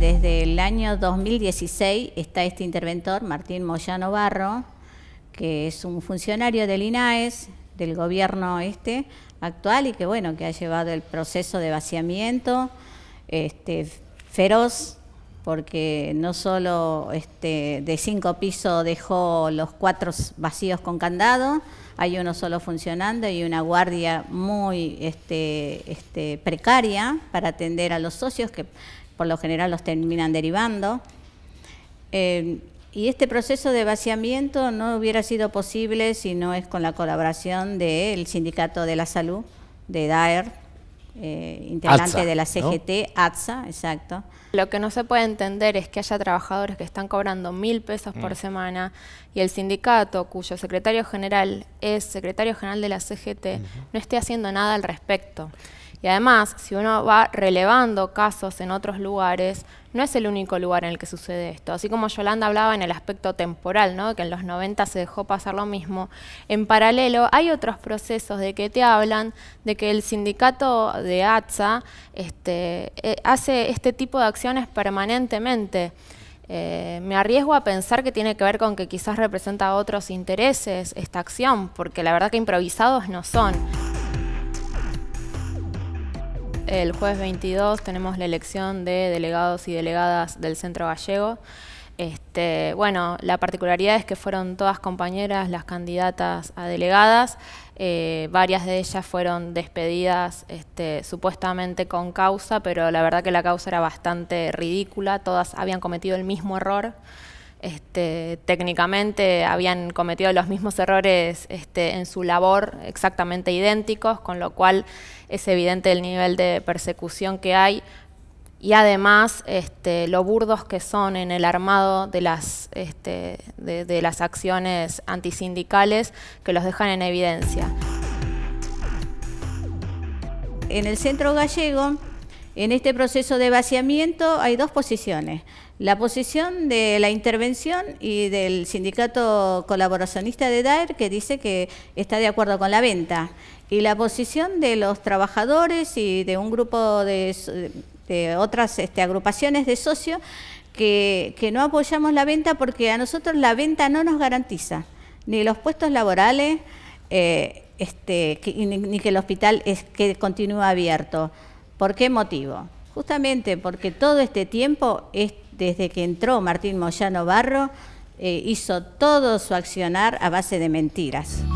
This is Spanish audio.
desde el año 2016 está este interventor, Martín Moyano Barro, que es un funcionario del INAES, del gobierno este actual, y que bueno, que ha llevado el proceso de vaciamiento este, feroz, porque no solo este, de cinco pisos dejó los cuatro vacíos con candado, hay uno solo funcionando y una guardia muy este, precaria para atender a los socios que por lo general los terminan derivando. Eh, y este proceso de vaciamiento no hubiera sido posible si no es con la colaboración del Sindicato de la Salud, de DAER, eh, integrante de la CGT, ATSA, exacto. Lo que no se puede entender es que haya trabajadores que están cobrando mil pesos por mm. semana y el sindicato, cuyo secretario general es secretario general de la CGT, no esté haciendo nada al respecto. Y además, si uno va relevando casos en otros lugares, no es el único lugar en el que sucede esto. Así como Yolanda hablaba en el aspecto temporal, ¿no? que en los 90 se dejó pasar lo mismo, en paralelo hay otros procesos de que te hablan de que el sindicato de ATSA este, eh, hace este tipo de acciones permanentemente. Eh, me arriesgo a pensar que tiene que ver con que quizás representa otros intereses esta acción, porque la verdad que improvisados no son. El jueves 22 tenemos la elección de delegados y delegadas del Centro Gallego. Este, bueno, la particularidad es que fueron todas compañeras las candidatas a delegadas. Eh, varias de ellas fueron despedidas este, supuestamente con causa, pero la verdad que la causa era bastante ridícula. Todas habían cometido el mismo error. Este, técnicamente habían cometido los mismos errores este, en su labor exactamente idénticos, con lo cual es evidente el nivel de persecución que hay y además este, lo burdos que son en el armado de las, este, de las acciones antisindicales que los dejan en evidencia. En el centro gallego, en este proceso de vaciamiento hay dos posiciones. La posición de la intervención y del sindicato colaboracionista de DAER que dice que está de acuerdo con la venta y la posición de los trabajadores y de un grupo de, otras este, agrupaciones de socios que, no apoyamos la venta porque a nosotros la venta no nos garantiza ni los puestos laborales eh, este, ni, que el hospital es, que continúe abierto. ¿Por qué motivo? Justamente porque todo este tiempo desde que entró Martín Moyano Barro, eh, hizo todo su accionar a base de mentiras.